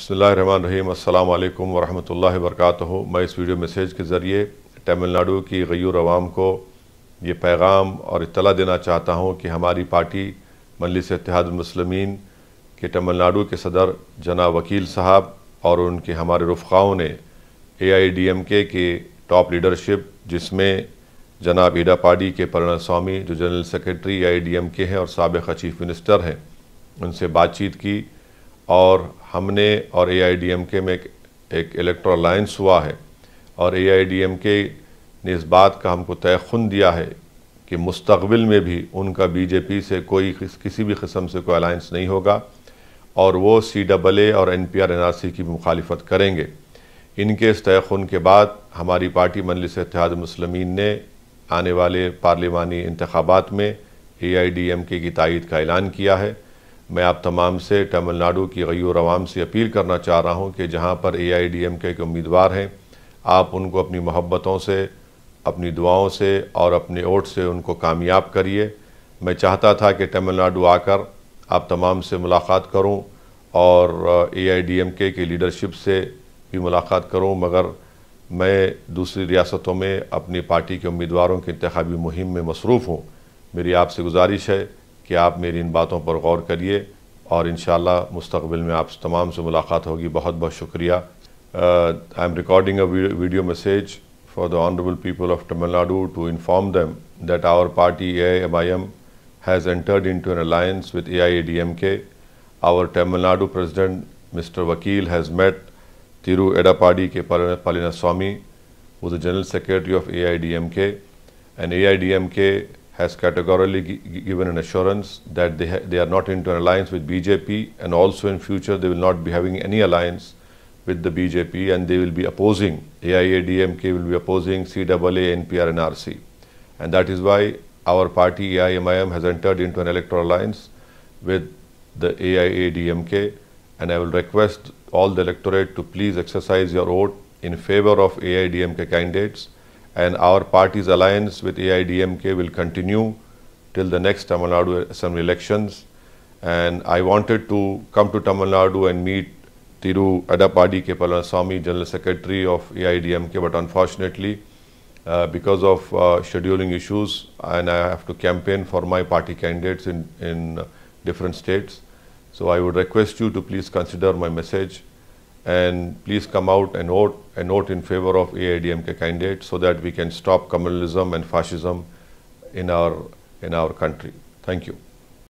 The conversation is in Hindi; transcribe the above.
बसमीम अल्लाम वरहमल वर्क मैं इस वीडियो मैसेज के ज़रिए तमिलनाडु की गयूर आवाम को ये पैगाम और इतला देना चाहता हूँ कि हमारी पार्टी मलिस इतिहादमसलम के तमिलनाडु के सदर जना वकील साहब और उनके हमारे रुफ़ाओं ने ए आई डी एम के के टॉप लीडरशिप जिसमें जनाब ईडा पाडी के परण स्वामी जो general secretary A I D M K हैं और सबक चीफ मिनिस्टर हैं उनसे बातचीत की और हमने और ए में एक, इलेक्ट्रो अलायंस हुआ है और ए ने इस बात का हमको तयखुन दिया है कि मुस्तबिल में भी उनका बीजेपी से कोई किसी भी किस्म से कोई अलायंस नहीं होगा और वो सी डबल ए और N P R N R C की मुखालफत करेंगे इनके इस खुन के बाद हमारी पार्टी मजलिस इतिहाद मुसलमिन ने आने वाले पार्लिमानी इंतबात में ए आई डी एम के की तइद का ऐलान किया है मैं आप तमाम से तमिलनाडु की गयूर आवाम से अपील करना चाह रहा हूँ कि जहाँ पर ए आई डी एम के उम्मीदवार हैं आप उनको अपनी मोहब्बतों से अपनी दुआओं से और अपने वोट से उनको कामयाब करिए मैं चाहता था कि तमिलनाडु आकर आप तमाम से मुलाकात करूँ और ए आई डी एम के की लीडरशिप से भी मुलाकात करूँ मगर मैं दूसरी रियासतों में अपनी पार्टी के उम्मीदवारों की इंतबी मुहिम में मसरूफ़ हूँ मेरी आपसे गुजारिश है कि आप मेरी इन बातों पर गौर करिए और इन मुस्तबिल में आप तमाम से मुलाकात होगी बहुत बहुत शुक्रिया I am recording a video message for the honourable people of Tamil Nadu to inform them that our party A M I M has entered in to an alliance with A I A D M K our Tamil Nadu president mister Vakil has met Thiru Edappadi K Palaniswami M K and A I D M K has categorically given an assurance that they, they are not into an alliance with BJP and also in future they will not be having any alliance with the BJP and they will be opposing, AIADMK will be opposing CAA, NPR and RC. And that is why our party AIMIM has entered into an electoral alliance with the AIADMK and I will request all the electorate to please exercise your vote in favor of AIADMK candidates and our party's alliance with AIDMK will continue till the next Tamil Nadu Assembly elections. And I wanted to come to Tamil Nadu and meet Tiru Adapadi K. Palanswamy, General Secretary of AIDMK, but unfortunately, uh, because of uh, scheduling issues, and I have to campaign for my party candidates in, in different states. So I would request you to please consider my message and please come out and vote and vote in favor of AIDMK candidate so that we can stop communalism and fascism in our in our country. Thank you.